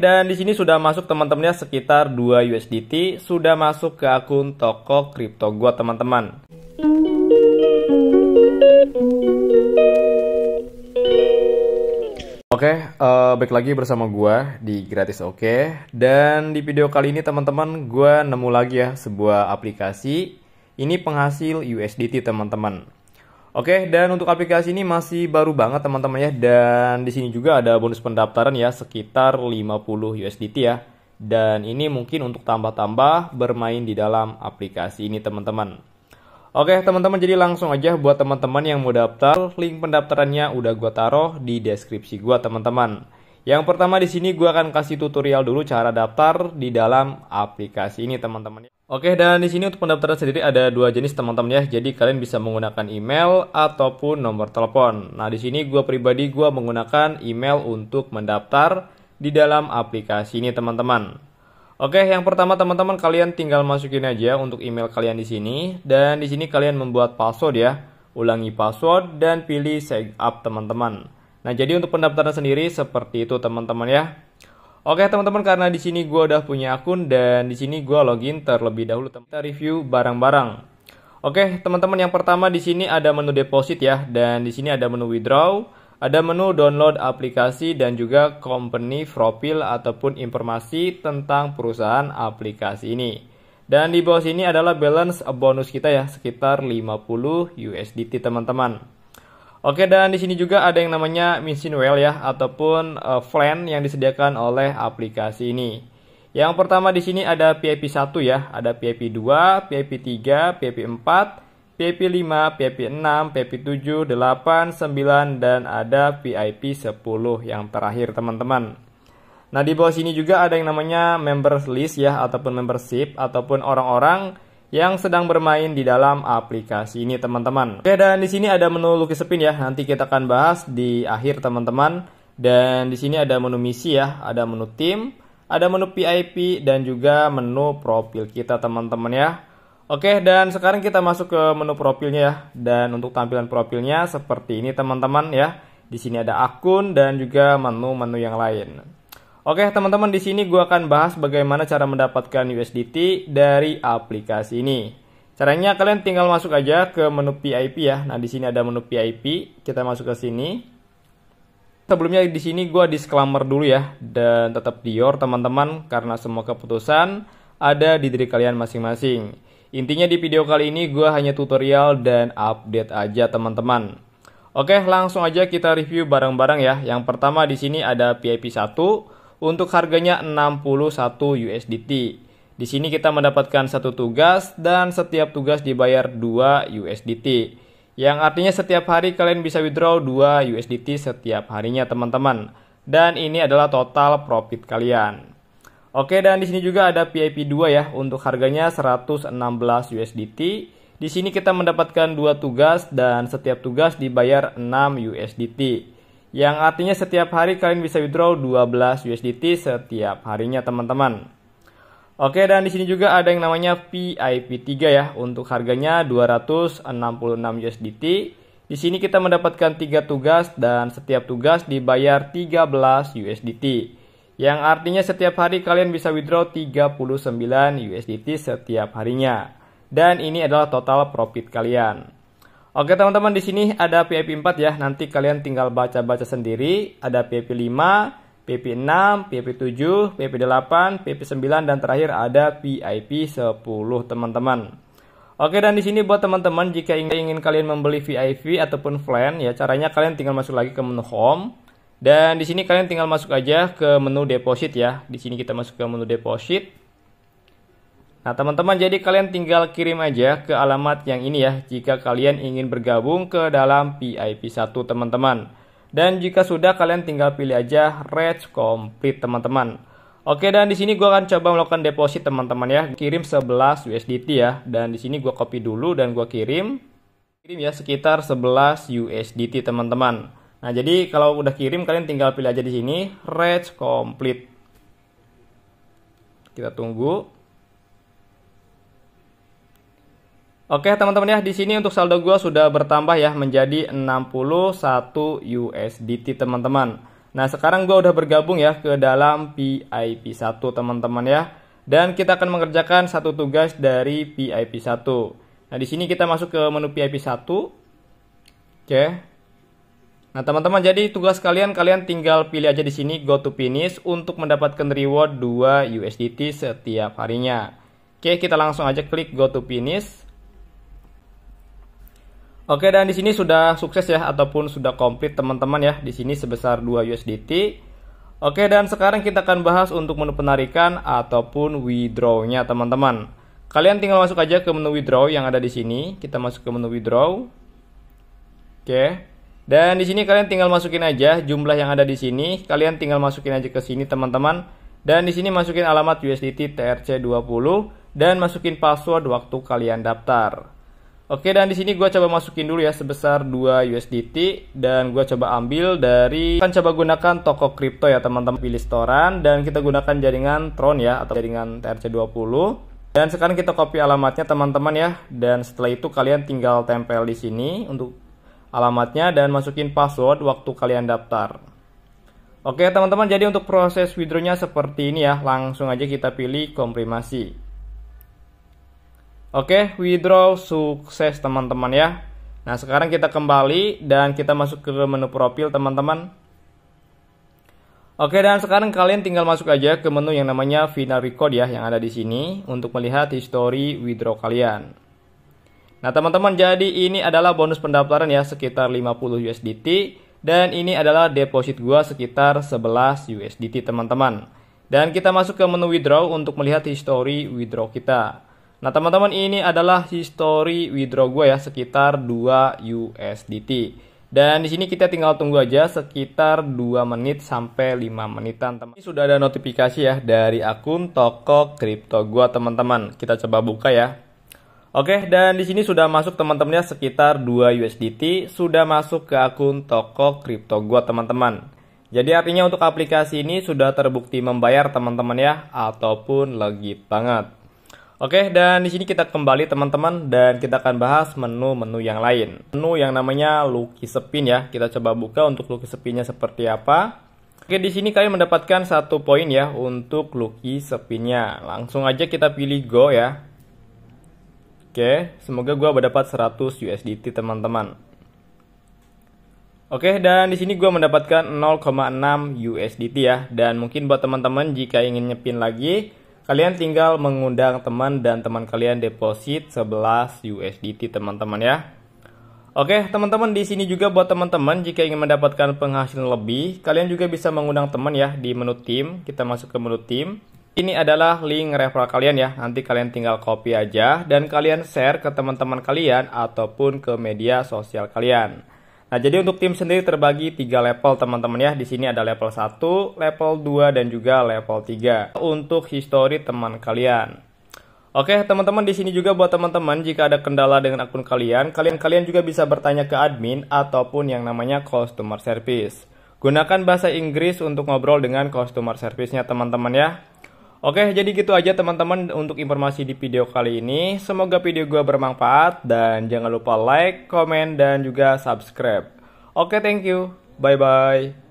Dan di sini sudah masuk teman-temannya sekitar 2 USDT sudah masuk ke akun toko kripto gua teman-teman. Oke, okay, uh, eh, baik lagi bersama gua di Gratis Oke. Okay. Dan di video kali ini teman-teman, gua nemu lagi ya sebuah aplikasi. Ini penghasil USDT teman-teman. Oke, dan untuk aplikasi ini masih baru banget teman-teman ya. Dan di sini juga ada bonus pendaftaran ya sekitar 50 USDT ya. Dan ini mungkin untuk tambah-tambah bermain di dalam aplikasi ini teman-teman. Oke teman-teman jadi langsung aja buat teman-teman yang mau daftar link pendaftarannya udah gua taruh di deskripsi gua teman-teman. Yang pertama di sini gua akan kasih tutorial dulu cara daftar di dalam aplikasi ini teman-teman. Oke, dan di sini untuk pendaftaran sendiri ada dua jenis teman-teman ya. Jadi kalian bisa menggunakan email ataupun nomor telepon. Nah, di sini gue pribadi gue menggunakan email untuk mendaftar di dalam aplikasi ini teman-teman. Oke, yang pertama teman-teman kalian tinggal masukin aja untuk email kalian di sini dan di sini kalian membuat password ya. Ulangi password dan pilih sign up teman-teman. Nah, jadi untuk pendaftaran sendiri seperti itu teman-teman ya. Oke teman-teman karena di sini gue udah punya akun dan di sini gue login terlebih dahulu teman kita review barang-barang. Oke teman-teman yang pertama di sini ada menu deposit ya dan di sini ada menu withdraw, ada menu download aplikasi dan juga company profile ataupun informasi tentang perusahaan aplikasi ini. Dan di bawah sini adalah balance bonus kita ya sekitar 50 USDT teman-teman. Oke dan di sini juga ada yang namanya Mission well ya ataupun uh, flan yang disediakan oleh aplikasi ini. Yang pertama di sini ada PIP 1 ya, ada PIP 2, PIP 3, PIP 4, PIP 5, PIP 6, PIP 7, 8, 9 dan ada PIP 10 yang terakhir teman-teman. Nah di bawah sini juga ada yang namanya members list ya ataupun membership ataupun orang-orang yang sedang bermain di dalam aplikasi ini teman-teman. Oke dan di sini ada menu lukis pin ya. Nanti kita akan bahas di akhir teman-teman. Dan di sini ada menu misi ya, ada menu tim, ada menu PIP dan juga menu profil kita teman-teman ya. Oke, dan sekarang kita masuk ke menu profilnya ya. Dan untuk tampilan profilnya seperti ini teman-teman ya. Di sini ada akun dan juga menu-menu yang lain. Oke teman-teman di sini gue akan bahas bagaimana cara mendapatkan USDT dari aplikasi ini. Caranya kalian tinggal masuk aja ke menu PIP ya. Nah di sini ada menu PIP, kita masuk ke sini. Sebelumnya di sini gue disclaimer dulu ya dan tetap dior teman-teman karena semua keputusan ada di diri kalian masing-masing. Intinya di video kali ini gue hanya tutorial dan update aja teman-teman. Oke, langsung aja kita review barang-barang ya. Yang pertama di sini ada PIP 1, untuk harganya 61 USDT. Di sini kita mendapatkan satu tugas dan setiap tugas dibayar 2 USDT. Yang artinya setiap hari kalian bisa withdraw 2 USDT setiap harinya teman-teman. Dan ini adalah total profit kalian. Oke dan di sini juga ada PIP 2 ya untuk harganya 116 USDT. Di sini kita mendapatkan dua tugas dan setiap tugas dibayar 6 USDT. Yang artinya setiap hari kalian bisa withdraw 12 USDT setiap harinya teman-teman. Oke dan di sini juga ada yang namanya VIP3 ya untuk harganya 266 USDT. Di sini kita mendapatkan 3 tugas dan setiap tugas dibayar 13 USDT. Yang artinya setiap hari kalian bisa withdraw 39 USDT setiap harinya. Dan ini adalah total profit kalian. Oke teman-teman di sini ada PIP 4 ya. Nanti kalian tinggal baca-baca sendiri. Ada PIP 5, PIP 6, PIP 7, PIP 8, PIP 9 dan terakhir ada PIP 10 teman-teman. Oke dan di sini buat teman-teman jika ingin kalian membeli VIP ataupun plan ya caranya kalian tinggal masuk lagi ke menu home dan di sini kalian tinggal masuk aja ke menu deposit ya. Di sini kita masuk ke menu deposit. Nah teman-teman jadi kalian tinggal kirim aja ke alamat yang ini ya jika kalian ingin bergabung ke dalam PIP1 teman-teman. Dan jika sudah kalian tinggal pilih aja red Complete teman-teman. Oke dan di sini gua akan coba melakukan deposit teman-teman ya. Kirim 11 USDT ya dan di sini gua copy dulu dan gua kirim kirim ya sekitar 11 USDT teman-teman. Nah, jadi kalau udah kirim kalian tinggal pilih aja di sini red Complete. Kita tunggu. Oke teman-teman ya, di sini untuk saldo gue sudah bertambah ya menjadi 61 USDT teman-teman. Nah sekarang gue udah bergabung ya ke dalam PIP 1 teman-teman ya. Dan kita akan mengerjakan satu tugas dari PIP 1. Nah di sini kita masuk ke menu PIP 1. Oke. Nah teman-teman jadi tugas kalian kalian tinggal pilih aja di sini go to finish untuk mendapatkan reward 2 USDT setiap harinya. Oke kita langsung aja klik go to finish. Oke dan di sini sudah sukses ya ataupun sudah komplit teman-teman ya di sini sebesar 2 USDT. Oke dan sekarang kita akan bahas untuk menu penarikan ataupun withdrawnya teman-teman. Kalian tinggal masuk aja ke menu withdraw yang ada di sini. Kita masuk ke menu withdraw. Oke. Dan di sini kalian tinggal masukin aja jumlah yang ada di sini. Kalian tinggal masukin aja ke sini teman-teman. Dan di sini masukin alamat USDT TRC20 dan masukin password waktu kalian daftar. Oke, dan di sini gue coba masukin dulu ya sebesar 2 USDT dan gue coba ambil dari kan coba gunakan toko kripto ya teman-teman pilih storan dan kita gunakan jaringan Tron ya atau jaringan TRC20. Dan sekarang kita copy alamatnya teman-teman ya dan setelah itu kalian tinggal tempel di sini untuk alamatnya dan masukin password waktu kalian daftar. Oke teman-teman, jadi untuk proses withdrawnya seperti ini ya, langsung aja kita pilih komprimasi. Oke, withdraw sukses teman-teman ya. Nah, sekarang kita kembali dan kita masuk ke menu profil teman-teman. Oke, dan sekarang kalian tinggal masuk aja ke menu yang namanya final record ya yang ada di sini untuk melihat history withdraw kalian. Nah, teman-teman, jadi ini adalah bonus pendaftaran ya sekitar 50 USDT dan ini adalah deposit gua sekitar 11 USDT teman-teman. Dan kita masuk ke menu withdraw untuk melihat history withdraw kita. Nah teman-teman ini adalah history withdraw gue ya sekitar 2 USDT. Dan di sini kita tinggal tunggu aja sekitar 2 menit sampai 5 menitan teman. Ini sudah ada notifikasi ya dari akun toko kripto gua teman-teman. Kita coba buka ya. Oke, dan di sini sudah masuk teman teman ya sekitar 2 USDT sudah masuk ke akun toko kripto gua teman-teman. Jadi artinya untuk aplikasi ini sudah terbukti membayar teman-teman ya ataupun legit banget. Oke, dan di sini kita kembali teman-teman dan kita akan bahas menu-menu yang lain. Menu yang namanya Lucky Spin ya. Kita coba buka untuk Lucky Sepinnya seperti apa. Oke, di sini kalian mendapatkan satu poin ya untuk Lucky Sepinnya. Langsung aja kita pilih Go ya. Oke, semoga gue mendapat 100 USDT teman-teman. Oke, dan di sini gue mendapatkan 0,6 USDT ya. Dan mungkin buat teman-teman jika ingin nyepin lagi, Kalian tinggal mengundang teman dan teman kalian deposit 11 USDT teman-teman ya. Oke, teman-teman di sini juga buat teman-teman jika ingin mendapatkan penghasilan lebih, kalian juga bisa mengundang teman ya di menu tim. Kita masuk ke menu tim. Ini adalah link referral kalian ya. Nanti kalian tinggal copy aja dan kalian share ke teman-teman kalian ataupun ke media sosial kalian. Nah, jadi untuk tim sendiri terbagi tiga level teman-teman ya. Di sini ada level 1, level 2, dan juga level 3 untuk histori teman kalian. Oke, teman-teman di sini juga buat teman-teman jika ada kendala dengan akun kalian, kalian kalian juga bisa bertanya ke admin ataupun yang namanya customer service. Gunakan bahasa Inggris untuk ngobrol dengan customer service-nya teman-teman ya. Oke, jadi gitu aja teman-teman untuk informasi di video kali ini. Semoga video gue bermanfaat dan jangan lupa like, komen, dan juga subscribe. Oke, thank you. Bye-bye.